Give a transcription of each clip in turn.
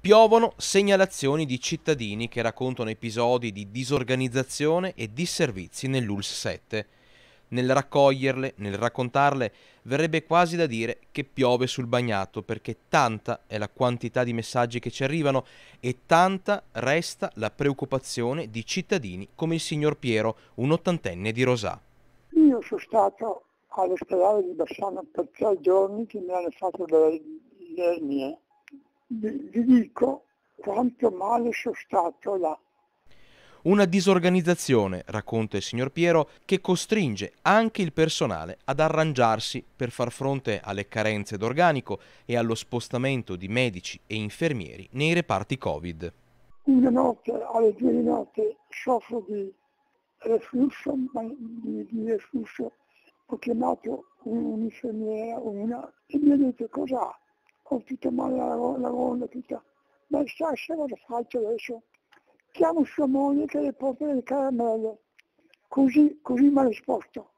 Piovono segnalazioni di cittadini che raccontano episodi di disorganizzazione e disservizi nell'ULS 7. Nel raccoglierle, nel raccontarle, verrebbe quasi da dire che piove sul bagnato, perché tanta è la quantità di messaggi che ci arrivano e tanta resta la preoccupazione di cittadini come il signor Piero, un ottantenne di Rosà. Io sono stato all'ospedale di Bassano per tre giorni che mi hanno fatto delle mie vi dico quanto male sono stato là. Una disorganizzazione, racconta il signor Piero, che costringe anche il personale ad arrangiarsi per far fronte alle carenze d'organico e allo spostamento di medici e infermieri nei reparti Covid. Una notte alle due di notte soffro di reflusso, di, di reflusso. Ho chiamato un'infermiera, una, e mi ha detto cos'ha? con tutta la gonna, tutta. Ma il sascio faccio adesso. Chiamo sua moglie che le porta le caramelle. Così, così mi risposto.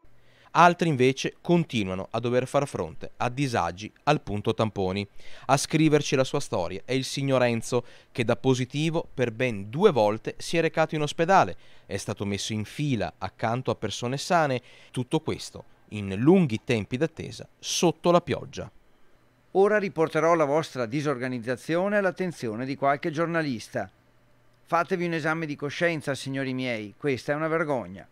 Altri invece continuano a dover far fronte a disagi al punto tamponi. A scriverci la sua storia è il signor Enzo che da positivo per ben due volte si è recato in ospedale, è stato messo in fila accanto a persone sane, tutto questo in lunghi tempi d'attesa sotto la pioggia. Ora riporterò la vostra disorganizzazione all'attenzione di qualche giornalista. Fatevi un esame di coscienza, signori miei, questa è una vergogna.